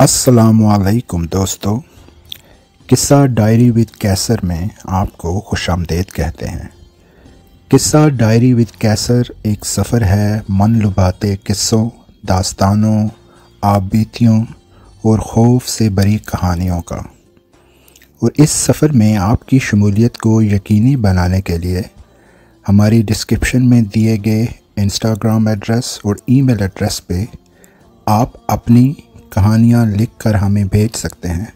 असलकुम दोस्तों किस्सा डायरी विद कैसर में आपको खुश आमदेद कहते हैं किस्सा डायरी विद कैसर एक सफ़र है मन लुभाते किस्सों दास्तानों आबीतियों और खौफ से बरी कहानियों का और इस सफ़र में आपकी शमूलियत को यकीनी बनाने के लिए हमारी डिस्क्रिप्शन में दिए गए इंस्टाग्राम एड्रेस और ईमेल एड्रेस पे आप अपनी कहानियाँ लिख कर हमें भेज सकते हैं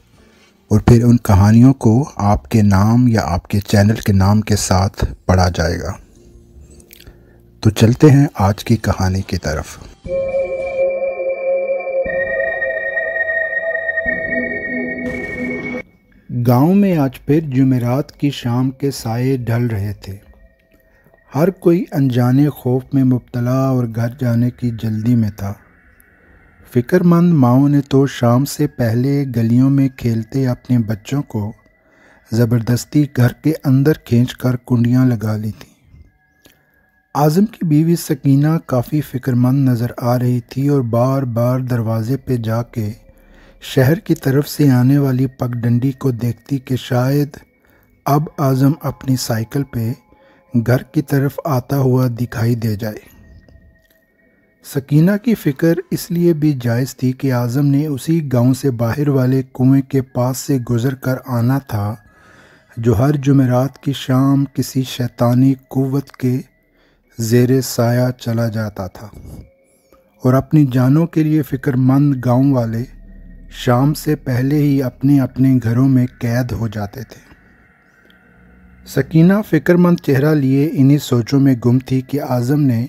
और फिर उन कहानियों को आपके नाम या आपके चैनल के नाम के साथ पढ़ा जाएगा तो चलते हैं आज की कहानी की तरफ गांव में आज फिर जुमेरात की शाम के साए ढल रहे थे हर कोई अनजाने खौफ में मुबतला और घर जाने की जल्दी में था फ़िक्रमंद माओ ने तो शाम से पहले गलियों में खेलते अपने बच्चों को ज़बरदस्ती घर के अंदर खींच कर कुंडियाँ लगा ली थी आज़म की बीवी सकीना काफ़ी फ़िक्रमंद नज़र आ रही थी और बार बार दरवाज़े पे जाके शहर की तरफ से आने वाली पगडंडी को देखती कि शायद अब आज़म अपनी साइकिल पे घर की तरफ आता हुआ दिखाई दे जाए सकीना की फ़िक्र इसलिए भी जायज़ थी कि आज़म ने उसी गांव से बाहर वाले कुएं के पास से गुज़र कर आना था जो हर जुमेरात की शाम किसी शैतानी क़वत के जेर साया चला जाता था और अपनी जानों के लिए फ़िक्रमंद गांव वाले शाम से पहले ही अपने अपने घरों में कैद हो जाते थे सकीना फ़िक्रमंद चेहरा लिए इन्हीं सोचों में गुम थी कि आज़म ने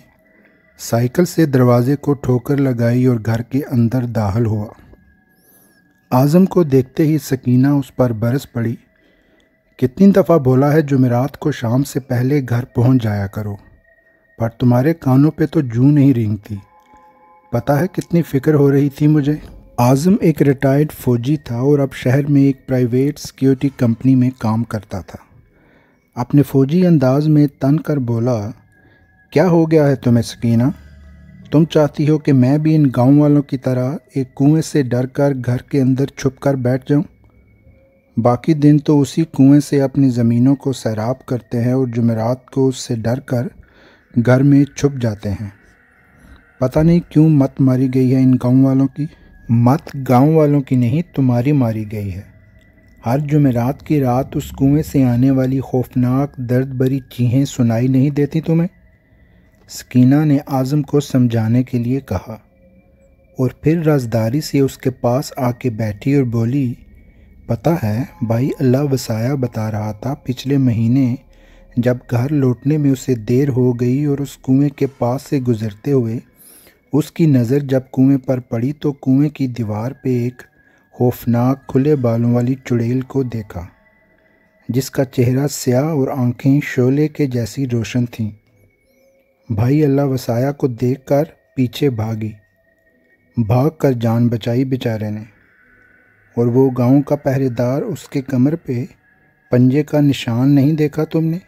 साइकिल से दरवाजे को ठोकर लगाई और घर के अंदर दाखिल हुआ आज़म को देखते ही सकीना उस पर बरस पड़ी कितनी दफ़ा बोला है जुमेरात को शाम से पहले घर पहुंच जाया करो पर तुम्हारे कानों पे तो जू नहीं रेंगती पता है कितनी फ़िक्र हो रही थी मुझे आज़म एक रिटायर्ड फ़ौजी था और अब शहर में एक प्राइवेट सिक्योरिटी कंपनी में काम करता था अपने फ़ौजी अंदाज में तन कर बोला क्या हो गया है तुम्हें सकीना तुम चाहती हो कि मैं भी इन गांव वालों की तरह एक कुएं से डर कर घर के अंदर छुप कर बैठ जाऊं? बाकी दिन तो उसी कुएं से अपनी ज़मीनों को सैराब करते हैं और जुमेरात को उससे डर कर घर में छुप जाते हैं पता नहीं क्यों मत मारी गई है इन गांव वालों की मत गांव वालों की नहीं तुम्हारी मारी गई है हर जुमेरात की रात उस कुएं से आने वाली खौफनाक दर्द भरी चीहें सुनाई नहीं देती तुम्हें स्कीना ने आज़म को समझाने के लिए कहा और फिर राजदारी से उसके पास आके बैठी और बोली पता है भाई अल्लाह वसाया बता रहा था पिछले महीने जब घर लौटने में उसे देर हो गई और उस कुएं के पास से गुज़रते हुए उसकी नज़र जब कुएं पर पड़ी तो कुएं की दीवार पे एक खौफनाक खुले बालों वाली चुड़ैल को देखा जिसका चेहरा स्याह और आंखें शोले के जैसी रोशन थीं भाई अल्लाह वसाया को देखकर पीछे भागी भाग कर जान बचाई बेचारे ने और वो गांव का पहरेदार उसके कमर पे पंजे का निशान नहीं देखा तुमने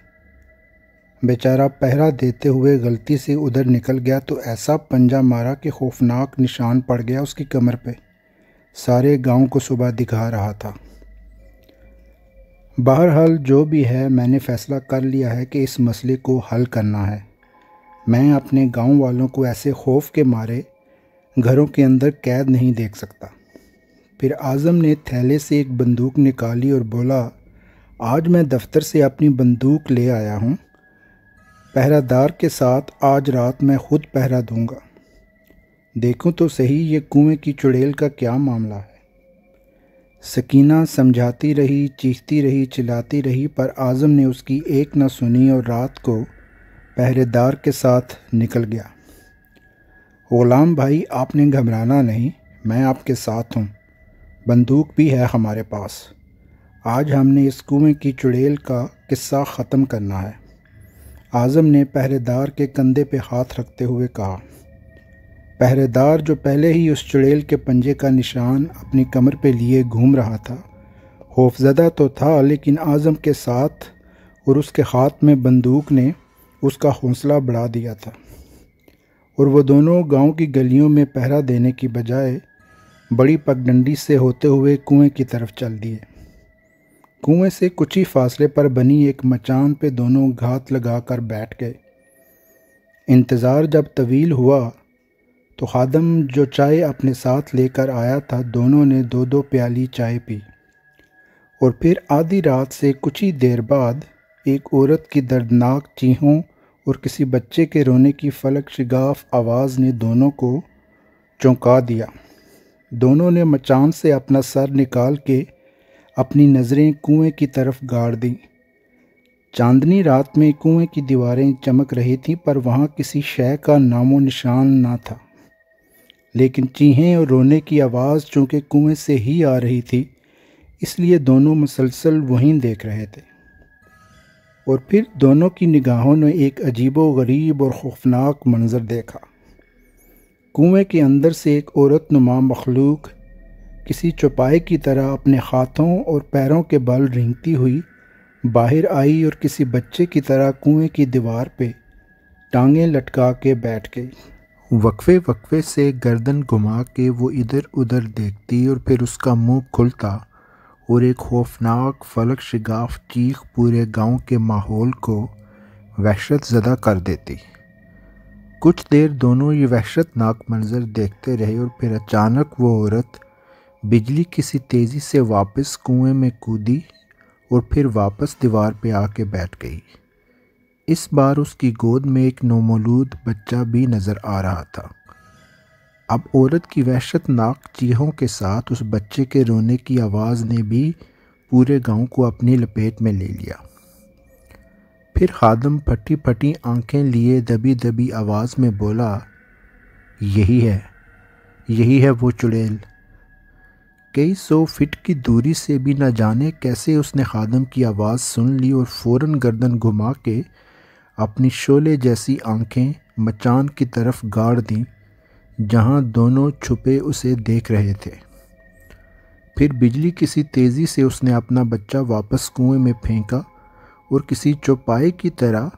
बेचारा पहरा देते हुए गलती से उधर निकल गया तो ऐसा पंजा मारा कि खौफनाक निशान पड़ गया उसकी कमर पे सारे गांव को सुबह दिखा रहा था बहरहाल जो भी है मैंने फ़ैसला कर लिया है कि इस मसले को हल करना है मैं अपने गांव वालों को ऐसे खौफ के मारे घरों के अंदर कैद नहीं देख सकता फिर आज़म ने थैले से एक बंदूक निकाली और बोला आज मैं दफ्तर से अपनी बंदूक ले आया हूँ पहरादार के साथ आज रात मैं खुद पहरा दूँगा देखूँ तो सही ये कुएं की चुड़ैल का क्या मामला है सकीना समझाती रही चीखती रही चिल्लाती रही पर आज़म ने उसकी एक न सुनी और रात को पहरेदार के साथ निकल गया ग़ुलाम भाई आपने घबराना नहीं मैं आपके साथ हूँ बंदूक भी है हमारे पास आज हमने इस कुएँ की चुड़ैल का किस्सा ख़त्म करना है आज़म ने पहरेदार के कंधे पे हाथ रखते हुए कहा पहरेदार जो पहले ही उस चुड़ैल के पंजे का निशान अपनी कमर पे लिए घूम रहा था खौफजदा तो था लेकिन आज़म के साथ और उसके हाथ में बंदूक ने उसका हौसला बढ़ा दिया था और वो दोनों गांव की गलियों में पहरा देने की बजाय बड़ी पगडंडी से होते हुए कुएं की तरफ चल दिए कुएं से कुछ ही फासले पर बनी एक मचान पे दोनों घात लगा कर बैठ गए इंतज़ार जब तवील हुआ तो खादम जो चाय अपने साथ लेकर आया था दोनों ने दो दो प्याली चाय पी और फिर आधी रात से कुछ ही देर बाद एक औरत की दर्दनाक चीहों और किसी बच्चे के रोने की फलक शिगाफ आवाज़ ने दोनों को चौंका दिया दोनों ने मचान से अपना सर निकाल के अपनी नज़रें कुएं की तरफ गाड़ दी चांदनी रात में कुएं की दीवारें चमक रही थीं पर वहाँ किसी शय का नामो निशान ना था लेकिन चीहें और रोने की आवाज़ चूँकि कुएं से ही आ रही थी इसलिए दोनों मुसलसल वहीं देख रहे थे और फिर दोनों की निगाहों ने एक अजीबो गरीब और खौफनाक मंज़र देखा कुएं के अंदर से एक औरत नुमा मखलूक किसी चौपाए की तरह अपने हाथों और पैरों के बल रिंगती हुई बाहर आई और किसी बच्चे की तरह कुएं की दीवार पे टांगें लटका के बैठ गई वक्फे वक्फे से गर्दन घुमा के वो इधर उधर देखती और फिर उसका मुंह खुलता और एक खौफनाक फलक शिगाफ चीख पूरे गांव के माहौल को वहशत ज़दा कर देती कुछ देर दोनों ये वहशतनाक मंज़र देखते रहे और फिर अचानक वो औरत बिजली किसी तेज़ी से वापस कुएं में कूदी और फिर वापस दीवार पे आके बैठ गई इस बार उसकी गोद में एक नोमोलूद बच्चा भी नज़र आ रहा था अब औरत की वहशतनाक चीहों के साथ उस बच्चे के रोने की आवाज़ ने भी पूरे गांव को अपनी लपेट में ले लिया फिर खादम फटी फटी आंखें लिए दबी दबी आवाज़ में बोला यही है यही है वो चुड़ैल कई सौ फिट की दूरी से भी न जाने कैसे उसने खादम की आवाज़ सुन ली और फ़ौर गर्दन घुमा के अपनी शोले जैसी आंखें मचान की तरफ गाड़ दीं जहां दोनों छुपे उसे देख रहे थे फिर बिजली किसी तेज़ी से उसने अपना बच्चा वापस कुएं में फेंका और किसी चौपाए की तरह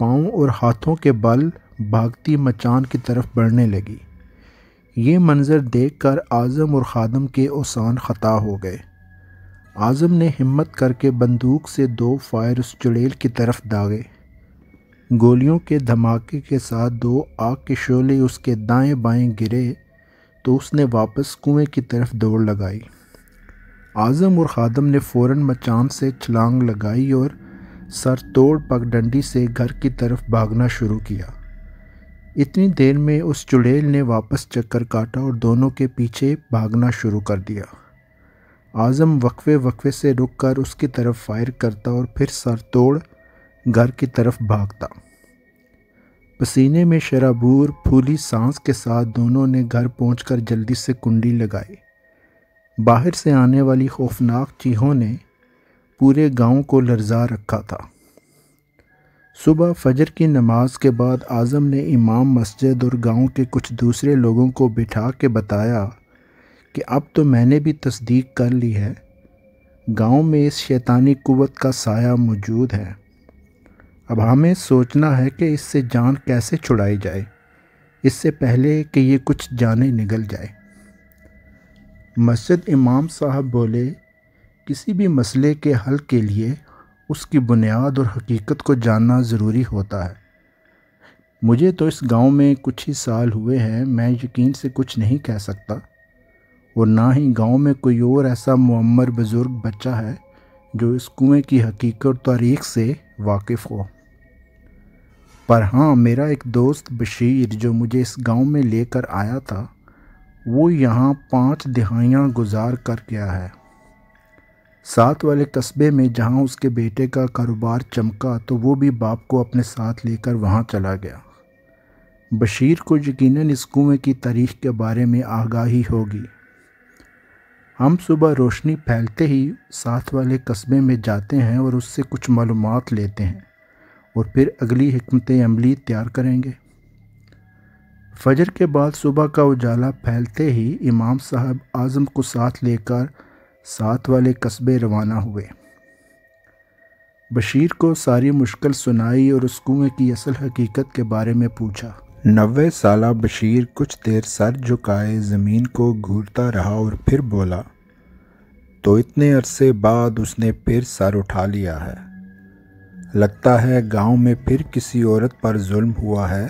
पाँव और हाथों के बल भागती मचान की तरफ बढ़ने लगी ये मंज़र देखकर आज़म और खादम के औसान ख़ता हो गए आज़म ने हिम्मत करके बंदूक से दो फायर उस चुड़ैल की तरफ दागे गोलियों के धमाके के साथ दो आग के शोले उसके दाएं बाएं गिरे तो उसने वापस कुएं की तरफ दौड़ लगाई आज़म और खादम ने फ़ौर मचान से छलांग लगाई और सर तोड़ पगडंडी से घर की तरफ भागना शुरू किया इतनी देर में उस चुड़ैल ने वापस चक्कर काटा और दोनों के पीछे भागना शुरू कर दिया आज़म वक्फे वक्फे से रुक कर उसकी तरफ फायर करता और फिर सर तोड़ घर की तरफ भागता पसीने में शराबूर फूली सांस के साथ दोनों ने घर पहुंचकर जल्दी से कुंडी लगाई बाहर से आने वाली खौफनाक चीहों ने पूरे गांव को लर्जा रखा था सुबह फजर की नमाज के बाद आज़म ने इमाम मस्जिद और गांव के कुछ दूसरे लोगों को बिठा के बताया कि अब तो मैंने भी तस्दीक कर ली है गांव में इस शैतानी कुवत का साया मौजूद है अब हमें सोचना है कि इससे जान कैसे छुड़ाई जाए इससे पहले कि ये कुछ जाने निगल जाए मस्जिद इमाम साहब बोले किसी भी मसले के हल के लिए उसकी बुनियाद और हकीकत को जानना ज़रूरी होता है मुझे तो इस गांव में कुछ ही साल हुए हैं मैं यकीन से कुछ नहीं कह सकता और ना ही गांव में कोई और ऐसा मम्मर बुज़ुर्ग बच्चा है जो इस कुएँ की हकीकत तारीख से वाकिफ़ हो पर हाँ मेरा एक दोस्त बशीर जो मुझे इस गांव में लेकर आया था वो यहाँ पाँच दिहाइयाँ गुजार कर गया है साथ वाले कस्बे में जहाँ उसके बेटे का कारोबार चमका तो वो भी बाप को अपने साथ लेकर वहाँ चला गया बशीर को यकीनन इस कुएँ की तारीख के बारे में आगाही होगी हम सुबह रोशनी फैलते ही साथ वाले कस्बे में जाते हैं और उससे कुछ मालूम लेते हैं और फिर अगली हमत अमली तैयार करेंगे फजर के बाद सुबह का उजाला फैलते ही इमाम साहब आज़म को साथ लेकर साथ वाले कस्बे रवाना हुए बशीर को सारी मुश्किल सुनाई और उस कुएँ की असल हकीकत के बारे में पूछा नबे साल बशीर कुछ देर सर झुकाए ज़मीन को घूरता रहा और फिर बोला तो इतने अरसे बाद उसने फिर सर उठा लिया है लगता है गांव में फिर किसी औरत पर जुल्म हुआ है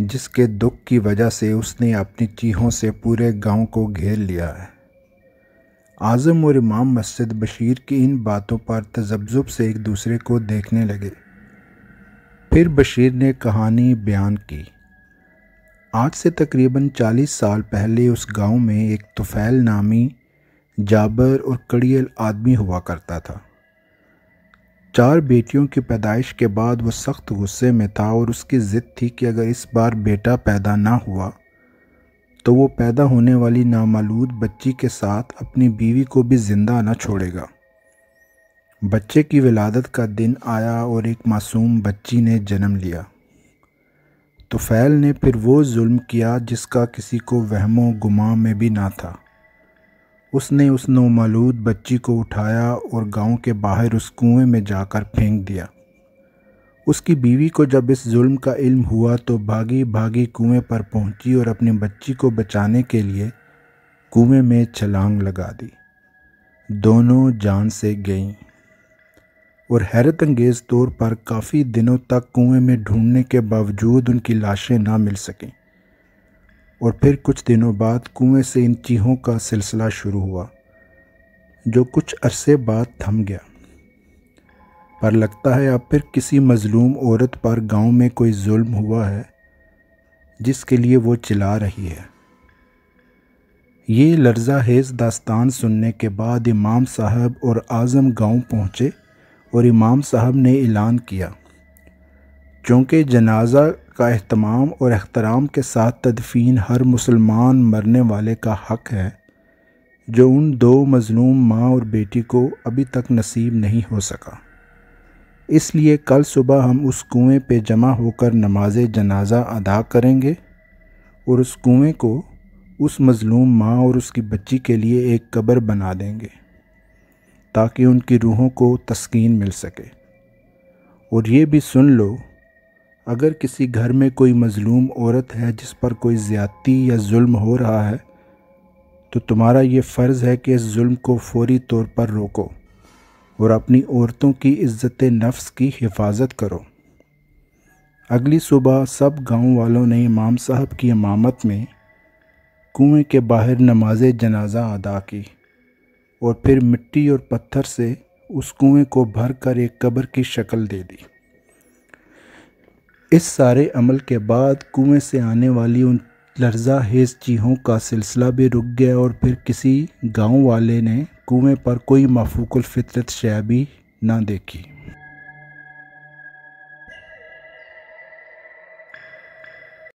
जिसके दुख की वजह से उसने अपनी चीहों से पूरे गांव को घेर लिया है आज़म और इमाम मस्जिद बशीर की इन बातों पर तजब्जुब से एक दूसरे को देखने लगे फिर बशीर ने कहानी बयान की आज से तकरीबन 40 साल पहले उस गांव में एक तुफैल नामी जाबर और कड़ियल आदमी हुआ करता था चार बेटियों की पैदाइश के बाद वो सख्त गुस्से में था और उसकी ज़िद थी कि अगर इस बार बेटा पैदा ना हुआ तो वो पैदा होने वाली नामालूद बच्ची के साथ अपनी बीवी को भी ज़िंदा ना छोड़ेगा बच्चे की विलादत का दिन आया और एक मासूम बच्ची ने जन्म लिया तो फ़ैल ने फिर वो जुल्म किया जिसका किसी को वहमो गुमा में भी ना था उसने उस नोमालूद बच्ची को उठाया और गांव के बाहर उस कुएं में जाकर फेंक दिया उसकी बीवी को जब इस जुल्म का इल्म हुआ तो भागी भागी कुएं पर पहुंची और अपनी बच्ची को बचाने के लिए कुएं में छलांग लगा दी दोनों जान से गईं और हैरत अंगेज़ तौर पर काफ़ी दिनों तक कुएं में ढूंढने के बावजूद उनकी लाशें ना मिल सकें और फिर कुछ दिनों बाद कुएं से इन चीहों का सिलसिला शुरू हुआ जो कुछ अरसे बाद थम गया पर लगता है अब फिर किसी मज़लूम औरत पर गांव में कोई जुल्म हुआ है जिसके लिए वो चिल्ला रही है ये लर्जा हेज दास्तान सुनने के बाद इमाम साहब और आज़म गांव पहुँचे और इमाम साहब ने ऐलान किया चूँकि जनाजा का अहतमाम और अख्तराम के साथ तदफीन हर मुसलमान मरने वाले का हक़ है जो उन दो मज़लूम माँ और बेटी को अभी तक नसीब नहीं हो सका इसलिए कल सुबह हम उस कुएं पे जमा होकर नमाज जनाजा अदा करेंगे और उस कुएं को उस मज़लूम माँ और उसकी बच्ची के लिए एक कब्र बना देंगे ताकि उनकी रूहों को तस्कीन मिल सके और ये भी सुन लो अगर किसी घर में कोई मज़लूम औरत है जिस पर कोई ज़्यादती या जुल्म हो रहा है तो तुम्हारा ये फ़र्ज़ है कि इस जुल्म को फौरी तौर पर रोको और अपनी औरतों की इज़्ज़त नफ्स की हिफाजत करो अगली सुबह सब गांव वालों ने इमाम साहब की इमामत में कुएं के बाहर नमाज जनाजा अदा की और फिर मिट्टी और पत्थर से उस कुएं को भर कर एक कब्र की शक्ल दे दी इस सारे अमल के बाद कुएं से आने वाली उन लर्जा हेज चीहों का सिलसिला भी रुक गया और फिर किसी गांव वाले ने कुएं पर कोई मफूकुल फितरत भी ना देखी